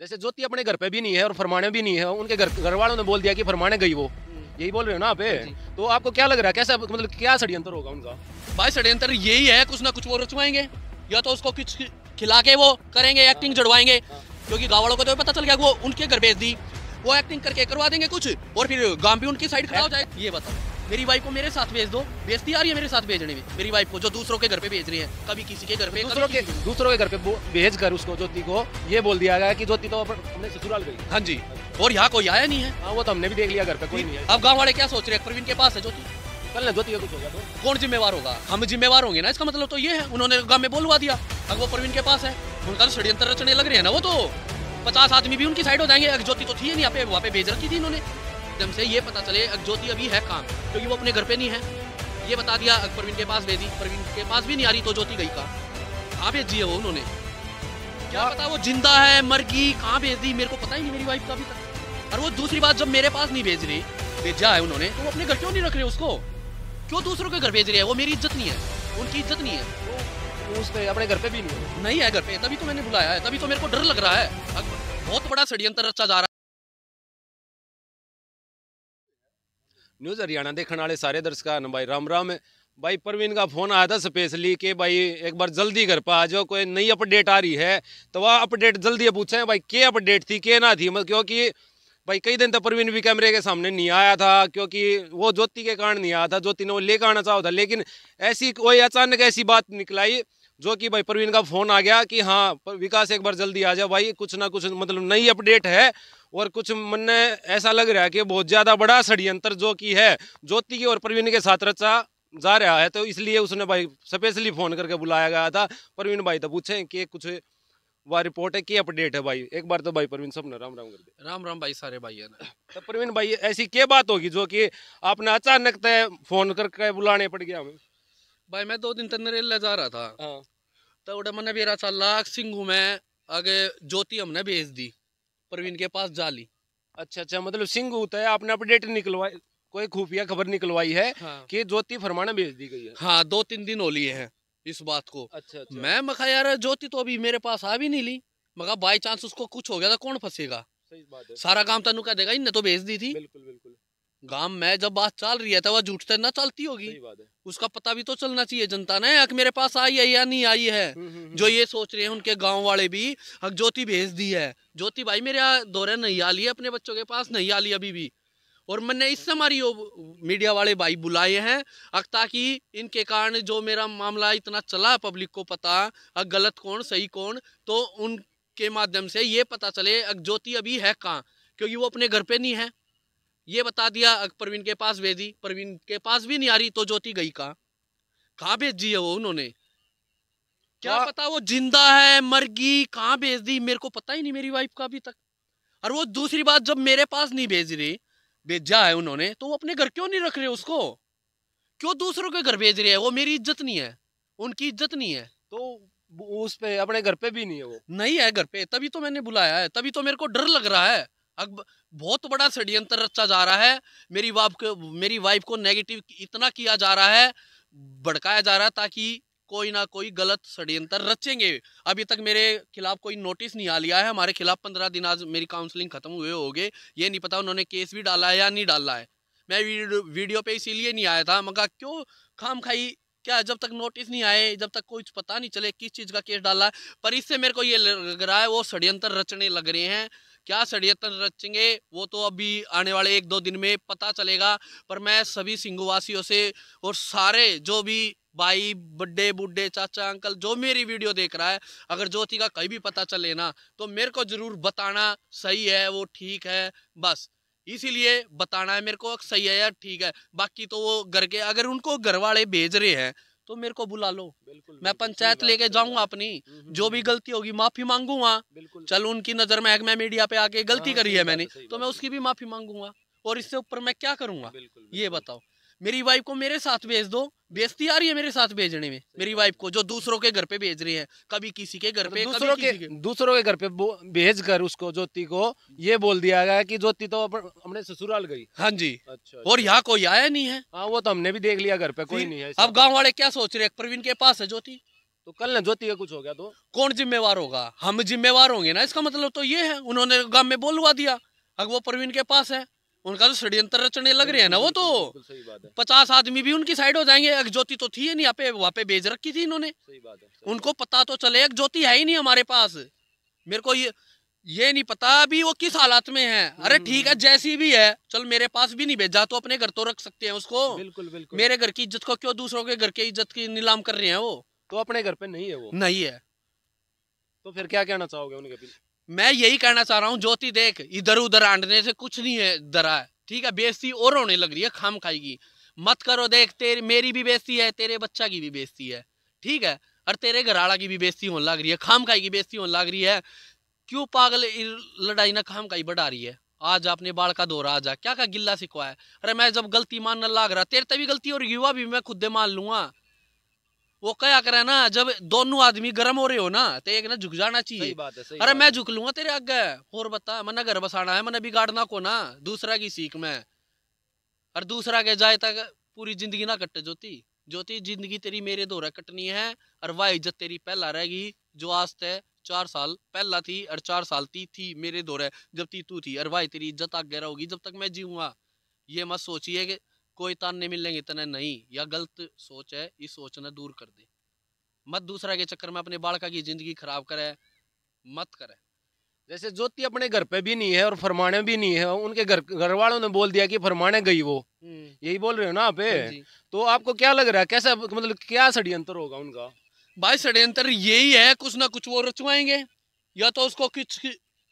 जैसे ज्योति अपने घर पे भी नहीं है और फरमाने भी नहीं है उनके घर गर, घर वालों ने बोल दिया कि फरमाने गई वो हम्म। यही बोल रहे हो ना आप हाँ तो आपको क्या लग रहा है कैसा मतलब क्या षड्यंत्र होगा उनका भाई षड्यंत्र यही है कुछ ना कुछ वो रचवाएंगे या तो उसको कुछ खिला के वो करेंगे एक्टिंग हाँ। जड़वाएंगे हाँ। क्योंकि गाँव वालों को तो पता चल गया वो उनके घर भेज दी वो एक्टिंग करके करवा देंगे कुछ और फिर गांव भी उनकी साइड खड़ा हो जाए ये बताओ मेरी वाइफ को मेरे साथ भेज दो बेजती आ रही है मेरे साथ भेजने में मेरी वाइफ को जो दूसरों के घर पे भेज रही है कभी किसी के घर पे दूसरों के दूसरों के घर पे भेज कर उसको ज्योति को ये बोल दिया गया कि ज्योति तो अपने ससुराल गई हाँ जी और यहाँ कोई आया नहीं है आ, हाँ, वो तो हमने भी देख लिया घर पे कोई नहीं है अब गाँव वाले क्या सोच रहे हैं प्रवीण के पास है ज्योति कल ज्योति ज्योति कुछ होगा तो कौन जिम्मेवार होगा हम जिम्मेवार होंगे ना इसका मतलब तो ये है उन्होंने गाँव में बोलवा दिया अब वो प्रवीण के पास है उनका तो षड्यंत्र रचने लग रहे हैं ना वो तो पचास आदमी भी उनकी साइड हो जाएंगे ज्योति तो थी नहीं यहाँ पे वहाँ पे भेज रखी थी इन्होंने माध्यम से ये पता चले अगजोती अभी है काम क्योंकि वो अपने घर पे नहीं है ये बता दिया प्रवीण के पास भेजी प्रवीण के पास भी नहीं आ रही तो ज्योति गई का कहाँ भेज दिए वो उन्होंने क्या पता वो जिंदा है मर गई कहाँ भेज दी मेरे को पता ही नहीं मेरी वाइफ का भी था और वो दूसरी बात जब मेरे पास नहीं भेज रही भेजा है उन्होंने तो वो अपने घर क्यों नहीं रख रहे उसको क्यों दूसरों के घर भेज रहे हैं वो मेरी इज्जत नहीं है उनकी इज्जत नहीं है तो उसके अपने घर पे भी नहीं है घर पे तभी तो मैंने बुलाया है तभी तो मेरे को डर लग रहा है बहुत बड़ा षड्यंत्र रचा जा रहा है न्यूज़ हरियाणा देखने वाले सारे दर्शकों भाई राम राम भाई प्रवीण का फ़ोन आया था स्पेशली कि भाई एक बार जल्दी कर पा जो कोई नई अपडेट आ रही है तो वह अपडेट जल्दी पूछें भाई क्या अपडेट थी क्या ना थी मतलब क्योंकि भाई कई दिन तक प्रवीण भी कैमरे के सामने नहीं आया था क्योंकि वो ज्योति के कारण नहीं आया था ज्योति ने वो लेकर आना चाहो था लेकिन ऐसी कोई अचानक ऐसी बात निकलाई जो कि भाई प्रवीण का फ़ोन आ गया कि हाँ विकास एक बार जल्दी आ जाओ भाई कुछ ना कुछ मतलब नई अपडेट है और कुछ मन ने ऐसा लग रहा है कि बहुत ज़्यादा बड़ा षड्यंत्र जो कि है ज्योति की और प्रवीण के साथ रचा जा रहा है तो इसलिए उसने भाई स्पेशली फ़ोन करके बुलाया गया था प्रवीण भाई तो पूछे कि कुछ वह रिपोर्ट है कि अपडेट है भाई एक बार तो भाई प्रवीण सब ने राम राम कर दिया राम राम भाई सारे भाई तो प्रवीण भाई ऐसी क्या बात होगी जो कि आपने अचानक तय फोन करके बुलाने पड़ गया हमें भाई मैं दो दिन तक नरेला जा रहा था हाँ। तो उड़े मैंने बेरा सा लाख सिंह में आगे ज्योति हमने भेज दी प्रवीण के पास जाली अच्छा अच्छा मतलब सिंह होता तो है आपने अपडेट निकलवाई कोई खुफिया खबर निकलवाई है हाँ। कि ज्योति फरमाना भेज दी गई है हाँ दो तीन दिन हो लिए है इस बात को अच्छा, अच्छा। मैं मखा यार ज्योति तो अभी मेरे पास आ भी नहीं ली मगर बाई चांस उसको कुछ हो गया था तो कौन फंसेगा सारा काम तनु कह देगा इनने तो भेज दी थी बिल्कुल बिल्कुल गांव में जब बात चल रही है तो वह झूठ से ना चलती होगी उसका पता भी तो चलना चाहिए जनता ने अक मेरे पास आई है या नहीं आई है हम्म, हम्म, हम्म। जो ये सोच रहे हैं उनके गांव वाले भी अक ज्योति भेज दी है ज्योति भाई मेरे दौरे नहीं आ ली अपने बच्चों के पास नहीं आ ली अभी भी और मैंने इस हमारी मीडिया वाले भाई बुलाए हैं अक ताकि इनके कारण जो मेरा मामला इतना चला पब्लिक को पता अब गलत कौन सही कौन तो उनके माध्यम से ये पता चले अक ज्योति अभी है कहाँ क्योंकि वो अपने घर पे नहीं है ये बता दिया प्रवीण के पास भेजी प्रवीण के पास भी नहीं आ रही तो ज्योति गई कहा कहा भेज दी है वो उन्होंने क्या आ... हाँ। पता वो जिंदा है मर गई कहाँ भेज दी मेरे को पता ही नहीं मेरी वाइफ का अभी तक और वो दूसरी बात जब मेरे पास नहीं भेज रही भेजा है उन्होंने तो वो अपने घर क्यों नहीं रख रहे उसको क्यों दूसरों के घर भेज रहे हैं वो मेरी इज्जत नहीं है उनकी इज्जत नहीं है तो उस पे अपने घर पे भी नहीं है वो नहीं है घर पे तभी तो मैंने बुलाया है तभी तो मेरे को डर लग रहा है अब बहुत बड़ा षड्यंत्र रचा जा रहा है मेरी वाइफ को मेरी वाइफ को नेगेटिव इतना किया जा रहा है भड़काया जा रहा है ताकि कोई ना कोई गलत षड्यंत्र रचेंगे अभी तक मेरे खिलाफ कोई नोटिस नहीं आ लिया है हमारे खिलाफ पंद्रह दिन आज मेरी काउंसलिंग खत्म हुए हो गए ये नहीं पता उन्होंने केस भी डाला है या नहीं डाला है मैं वीडियो पे इसीलिए नहीं आया था मगर क्यों खाम खाई क्या जब तक नोटिस नहीं आए जब तक कुछ पता नहीं चले किस चीज़ का केस डाला है पर इससे मेरे को ये लग रहा है वो षड्यंत्र रचने लग रहे हैं क्या षडयंत्र रचेंगे वो तो अभी आने वाले एक दो दिन में पता चलेगा पर मैं सभी सिंगवासियों से और सारे जो भी भाई बड्डे बुड्ढे चाचा अंकल जो मेरी वीडियो देख रहा है अगर ज्योति का कहीं भी पता चले ना तो मेरे को जरूर बताना सही है वो ठीक है बस इसीलिए बताना है मेरे को सही है या ठीक है बाकी तो वो घर के अगर उनको घर वाले भेज रहे हैं तो मेरे को बुला लो मैं पंचायत लेके जाऊंगा अपनी हम्म, हम्म, जो भी हम्म। गलती होगी माफी मांगूंगा चलो उनकी नजर में मैं मीडिया पे आके गलती हाँ, करी है मैंने तो मैं उसकी भी माफी मांगूंगा और इससे ऊपर मैं क्या करूंगा ये बताओ मेरी वाइफ को मेरे साथ भेज दो बेजती आ रही है मेरे साथ भेजने में मेरी वाइफ को जो दूसरों के घर पे भेज रही है कभी किसी के घर मतलब पे दूसरों के, के दूसरों के घर पे भेज कर उसको ज्योति को ये बोल दिया गया कि ज्योति तो हमने ससुराल गई हाँ जी अच्छा, अच्छा, और यहाँ कोई आया नहीं है हाँ वो तो हमने भी देख लिया घर पे कोई नहीं है अब गाँव वाले क्या सोच रहे प्रवीण के पास है ज्योति तो कल ना ज्योति का कुछ हो गया तो कौन जिम्मेवार होगा हम जिम्मेवार होंगे ना इसका मतलब तो ये है उन्होंने गाँव में बोलवा दिया अब वो प्रवीण के पास है उनका तो षड्यंत्र रचने लग रहे हैं ना वो तो पचास आदमी भी उनकी साइड हो जाएंगे ज्योति तो थी नहीं पे वहाँ पे बेच रखी थी इन्होंने उनको पता तो चले ज्योति है ही नहीं हमारे पास मेरे को ये ये नहीं पता अभी वो किस हालात में है हम्म, अरे हम्म, ठीक है हम्म। जैसी भी है चल मेरे पास भी नहीं भेजा तो अपने घर तो रख सकते हैं उसको बिल्कुल बिल्कुल मेरे घर की इज्जत को क्यों दूसरों के घर की इज्जत की नीलाम कर रहे हैं वो तो अपने घर पे नहीं है वो नहीं है तो फिर क्या कहना चाहोगे उनके मैं यही कहना चाह रहा हूँ ज्योति देख इधर उधर आंटने से कुछ नहीं है डरा है ठीक है बेजती और होने लग रही है खाम खाएगी मत करो देख तेरी मेरी भी बेजती है तेरे बच्चा की भी बेजती है ठीक है और तेरे घराड़ा की भी बेजती होने लग रही है खाम खाई की बेजती होने लग रही है क्यों पागल लड़ाई ना खाम खाई बढ़ा रही है आज आपने बाढ़ का दौरा आ जा क्या क्या गिल्ला सिखवाया अरे मैं जब गलती मानने लाग रहा तेरे तभी गलती और युवा भी मैं खुद मान लूंगा वो क्या करे ना जब दोनों आदमी गर्म हो रहे हो ना तो एक ना झुक जाना चाहिए अरे मैं झुक लूंगा तेरे आगे और बता मैंने घर बसाना है मैंने बिगाड़ना को ना दूसरा की सीख में और दूसरा के जाए तक पूरी जिंदगी ना कट ज्योति ज्योति जिंदगी तेरी मेरे दो कटनी है और वह इज्जत तेरी पहला रहेगी जो आज ते चार साल पहला थी और चार साल ती थी मेरे दौरे जब ती तू थी अरे भाई तेरी इज्जत आगे रहोगी जब तक मैं जीऊंगा ये मत सोचिए कि कोई ताने मिलेंगे इतने नहीं या गलत सोच है इस सोच ने दूर कर दे मत दूसरा के चक्कर में अपने बालका की जिंदगी खराब करे मत करे जैसे ज्योति अपने घर पे भी नहीं है और फरमाने भी नहीं है उनके घर घर वालों ने बोल दिया कि फरमाने गई वो हम्म। यही बोल रहे हो ना आप हाँ तो आपको क्या लग रहा है कैसा मतलब क्या षड्यंत्र होगा उनका भाई षड्यंत्र यही है कुछ ना कुछ वो रचवाएंगे या तो उसको कुछ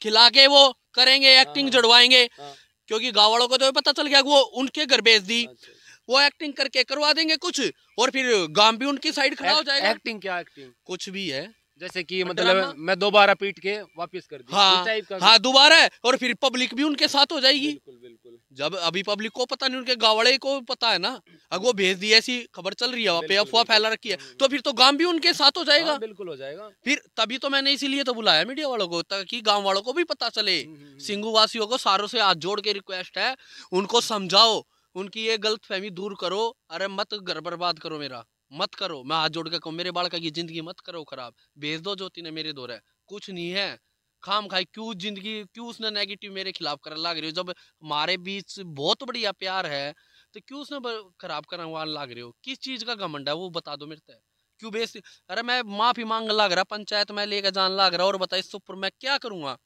खिला के वो करेंगे एक्टिंग हाँ, हाँ। जड़वाएंगे क्योंकि गांव को तो पता चल गया वो उनके घर भेज दी अच्छा, अच्छा। वो एक्टिंग करके करवा देंगे कुछ और फिर गांव भी उनकी साइड खड़ा हो जाएगा एक्टिंग क्या एक्टिंग कुछ भी है जैसे कि मतलब, मतलब मैं दोबारा पीट के वापस कर हाँ हाँ दोबारा है और फिर पब्लिक भी उनके साथ हो जाएगी बिल्कुल बिल्कुल जब अभी पब्लिक को पता नहीं उनके गावड़े को पता है ना अब वो भेज दी ऐसी खबर चल रही है वहाँ पे अफवाह फैला रखी है हम्म। तो फिर तो गांव भी उनके साथ हो जाएगा हाँ, बिल्कुल हो जाएगा फिर तभी तो मैंने इसीलिए तो बुलाया मीडिया वालों को ताकि गाँव वालों को भी पता चले हम्म, हम्म, सिंगू वासियों को सारों से हाथ जोड़ के रिक्वेस्ट है उनको समझाओ उनकी ये गलत फहमी दूर करो अरे मत बर्बाद करो मेरा मत करो मैं हाथ जोड़ के कहूँ मेरे बाल का की जिंदगी मत करो खराब भेज दो ज्योति ने मेरे दौरे कुछ नहीं है खाम खाई क्यों जिंदगी क्यों उसने नेगेटिव मेरे खिलाफ कर लाग रही हो जब हमारे बीच बहुत बढ़िया प्यार है तो क्यों उसने खराब करवा लाग रहे हो किस चीज़ का घमंड है वो बता दो मेरे तय क्यों बेस अरे मैं माफ़ी मांग लग रहा पंचायत में लेकर जान लग रहा और बता इस ऊपर मैं क्या करूँगा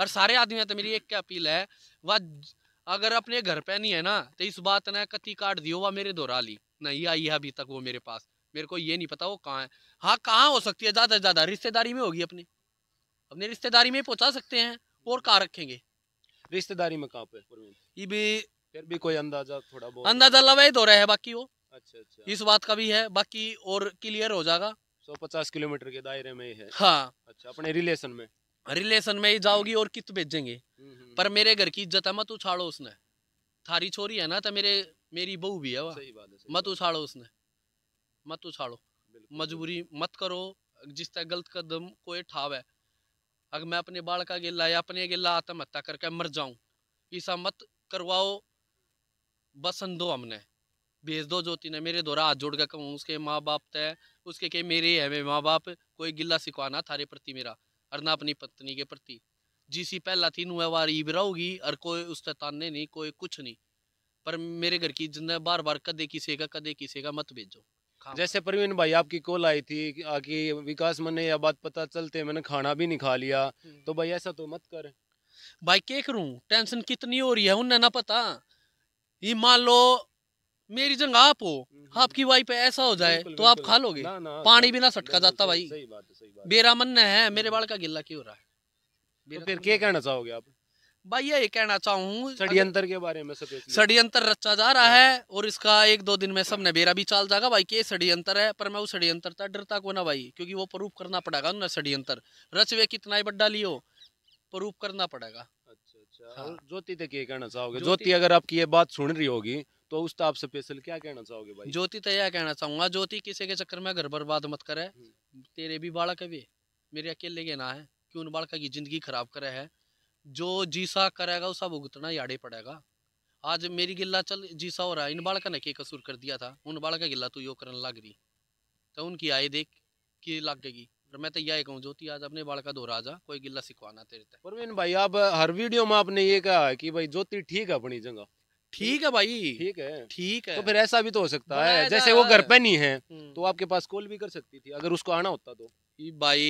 और सारे आदमी तो मेरी एक क्या अपील है वह अगर अपने घर पे नहीं है ना तो इस बात ने कति काट दियो वह मेरे दोहरा ली नहीं आई है अभी तक वो मेरे पास मेरे को ये नहीं पता वो कहाँ है हाँ कहाँ हो सकती है ज़्यादा से ज़्यादा रिश्तेदारी में होगी अपने अपने रिश्तेदारी में पहुँचा सकते हैं और कहाँ रखेंगे रिश्तेदारी में कहाँ पे ये भी फिर भी कोई अंदाजा थोड़ा बहुत अंदाजा लवाद हो तो रहा है बाकी वो अच्छा अच्छा इस बात का भी है बाकी और क्लियर हो जाएगा सौ पचास किलोमीटर के दायरे में है हाँ अच्छा अपने रिलेशन में रिलेशन में ही जाओगी और कित भेजेंगे हम्म, हम्म। पर मेरे घर की इज्जत है मत उछाड़ो उसने थारी छोरी है ना तो मेरे मेरी बहू भी है मत उछाड़ो उसने मत उछाड़ो मजबूरी मत करो जिस तरह गलत कदम कोई ठाव है अगर मैं अपने बाल का गेला या अपने गेला आत्महत्या करके मर जाऊं ईसा मत करवाओ बसन दो हमने भेज दो ज्योति ने मेरे दोरा हाथ जोड़ के कहूँ उसके माँ बाप तय उसके के मेरे है मेरे माँ बाप कोई गिला सिखवाना थारे प्रति मेरा और ना अपनी पत्नी के प्रति जिसी पहला थी नुआ वार ईब रहोगी और कोई उस तानने नहीं कोई कुछ नहीं पर मेरे घर की जिंदा बार बार कदे किसी का कदे किसी का मत भेजो जैसे प्रवीण भाई आपकी कॉल आई थी कि विकास मन ने यह बात पता चलते मैंने खाना भी नहीं खा लिया हम्म। तो भाई ऐसा तो मत कर भाई क्या करूँ टेंशन कितनी हो रही है उन्हें ना पता ये मान लो मेरी जंग आप हो हम्म, हम्म। आपकी वाइफ ऐसा हो जाए तो आप खा लोगे ना, ना, पानी भी ना सटका जाता भाई बेरा मन है मेरे बाल का गिल्ला क्यों हो रहा है तो फिर तो क्या कहना चाहोगे आप भाई यही कहना चाहूँ षडयंत्र के बारे में षडयंत्र रचा जा रहा हाँ। है और इसका एक दो दिन में सब बेरा भी चाल जाएगा भाई के षडयंत्र है पर मैं उस षडयंत्र था डरता को ना भाई क्योंकि वो प्रूफ करना पड़ेगा ना षडयंत्र रचवे कितना ही बड्डा लियो प्रूफ करना पड़ेगा अच्छा, अच्छा। हाँ। ज्योति तक ये कहना चाहोगे ज्योति अगर आपकी ये बात सुन रही होगी तो उस आप स्पेशल क्या कहना चाहोगे भाई ज्योति तो यह कहना चाहूंगा ज्योति किसी के चक्कर में घर बर्बाद मत करे हम्म। तेरे भी बाड़ा कभी मेरे अकेले के ना है क्यों उन बालका की जिंदगी खराब करे है जो जीसा करेगा उसका भुगतना याड़े पड़ेगा आज मेरी गिल्ला चल जीसा हो रहा है इन बाल का नके कसूर कर दिया था उन बाल का गिल्ला तू यो करने लग रही तो उनकी आय देख की लग गएगी और मैं तो यही कहूँ ज्योति आज अपने बाल का दो राजा कोई गिल्ला सिखवाना तेरे परवीन भाई आप हर वीडियो में आपने ये कहा कि भाई ज्योति ठीक है अपनी जगह ठीक है भाई ठीक है ठीक है तो फिर ऐसा भी तो हो सकता है जैसे वो घर पे नहीं है हम्म। तो आपके पास कॉल भी कर सकती थी अगर उसको आना होता तो भाई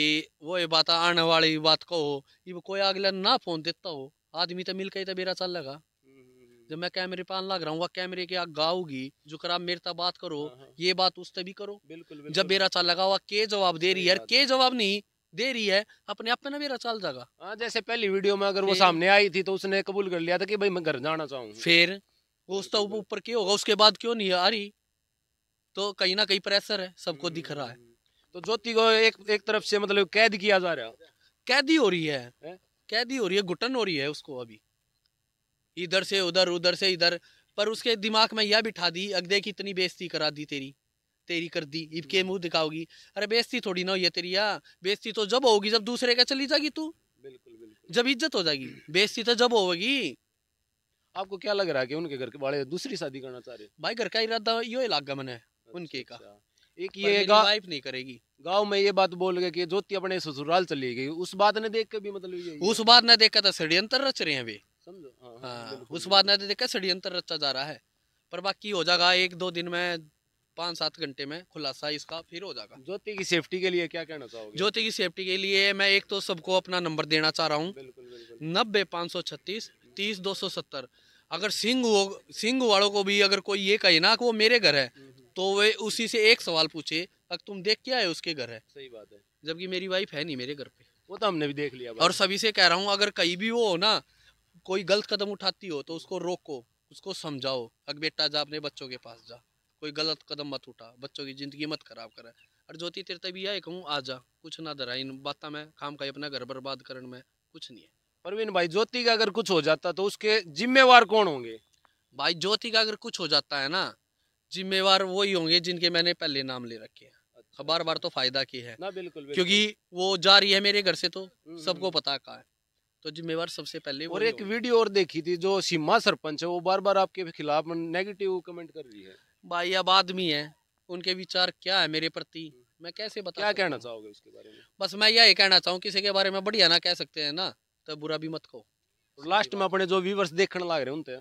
वो ये बात आने वाली बात को हो कोई अगला ना फोन देता हो आदमी तो मिल के तो मेरा चल लगा हम्म। जब मैं कैमरे पर लग रहा हूँ कैमरे की आग गाऊगी जो कर आप मेरे बात करो हाँ, हाँ। ये बात उससे भी करो बिल्कुल, बिल्कुल जब मेरा चल लगा हुआ के जवाब दे रही है के जवाब नहीं दे रही है अपने आप पे ना मेरा चल जाएगा हाँ, जैसे पहली वीडियो में अगर वो सामने आई थी तो उसने कबूल कर लिया था कि भाई मैं घर जाना चाहूँ फिर उसका तो ऊपर क्यों होगा उसके बाद क्यों नहीं आ रही तो कहीं ना कहीं प्रेशर है सबको दिख रहा है हम्म। तो ज्योति को एक एक तरफ से मतलब कैद किया जा रहा है कैदी हो रही है, है? कैदी हो रही है घुटन हो रही है उसको अभी इधर से उधर उधर से इधर पर उसके दिमाग में यह बिठा दी अगदे की इतनी बेजती करा दी तेरी तेरी कर दी इबके हम्म। मुंह दिखाओगी अरे बेजती थोड़ी ना हो तेरी यहाँ बेजती तो जब होगी जब दूसरे का चली जाएगी तू बिल्कुल बिल्कुल जब इज्जत हो जाएगी बेजती तो जब होगी आपको क्या लग रहा है कि उनके घर के वाले दूसरी शादी करना चाह रहे भाई घर का इरादा यो लगा मैंने उनके अच्छा, का अच्छा। एक ये वाइफ नहीं करेगी गांव में ये बात बोल गए कि ज्योति अपने ससुराल चली गई उस बात ने देख के भी मतलब उस बात ने देखा था तो षड्यंत्र रच रहे हैं वे समझो हाँ, हाँ, हाँ उस बात ने देखा षड्यंत्र रचा जा रहा है पर बाकी हो जाएगा एक दो दिन में पाँच सात घंटे में खुलासा इसका फिर हो जाएगा ज्योति की सेफ्टी के लिए क्या कहना चाहोगे ज्योति की सेफ्टी के लिए मैं एक तो सबको अपना नंबर देना चाह रहा हूँ नब्बे पाँच सौ छत्तीस तीस दो सौ सत्तर अगर सिंह वो सिंह वालों को भी अगर कोई ये कहे ना कि वो मेरे घर है हम्म, हम्म। तो वे उसी से एक सवाल पूछे अब तुम देख क्या है उसके घर है सही बात है जबकि मेरी वाइफ है नहीं मेरे घर पे वो तो हमने भी देख लिया और सभी से कह रहा हूँ अगर कहीं भी वो हो ना कोई गलत कदम उठाती हो तो उसको रोको उसको समझाओ अग बेटा जा अपने बच्चों के पास जा कोई गलत कदम मत उठा बच्चों की ज़िंदगी मत खराब करा और ज्योति तेरे तभी आए कहूँ आ जा कुछ ना धरा इन बातें में काम का अपना घर बर्बाद करने में कुछ नहीं है परवीन भाई ज्योति का अगर कुछ हो जाता तो उसके जिम्मेवार कौन होंगे भाई ज्योति का अगर कुछ हो जाता है ना जिम्मेवार वही होंगे जिनके मैंने पहले नाम ले रखे हैं अच्छा। बार बार तो फायदा की है ना बिल्कुल, बिल्कुल। क्योंकि वो जा रही है मेरे घर से तो हम्म, हम्म। सबको पता कहा है तो जिम्मेवार सबसे पहले और एक वीडियो और देखी थी जो सीमा सरपंच है वो बार बार आपके खिलाफ नेगेटिव कमेंट कर रही है भाई अब आदमी है उनके विचार क्या है मेरे प्रति हम्म। मैं कैसे बता क्या कहना चाहोगे उसके बारे में बस मैं यही कहना चाहूँ किसी के बारे में बढ़िया ना कह सकते हैं ना तो बुरा भी मत कहो लास्ट में अपने जो व्यूवर्स देखने लग रहे उनते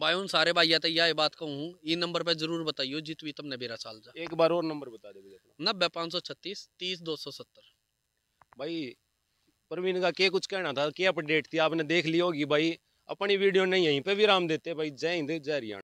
भाई उन सारे भाई तो यह बात कहूँ ये नंबर पर जरूर बताइयो जितवी तुमने मेरा साल जा एक बार और नंबर बता दे नब्बे पाँच सौ छत्तीस तीस दो सौ सत्तर भाई प्रवीण का क्या कुछ कहना था क्या अपडेट थी आपने देख ली होगी भाई अपनी वीडियो नहीं यहीं पे विराम देते भाई जय हिंद जय हरियाणा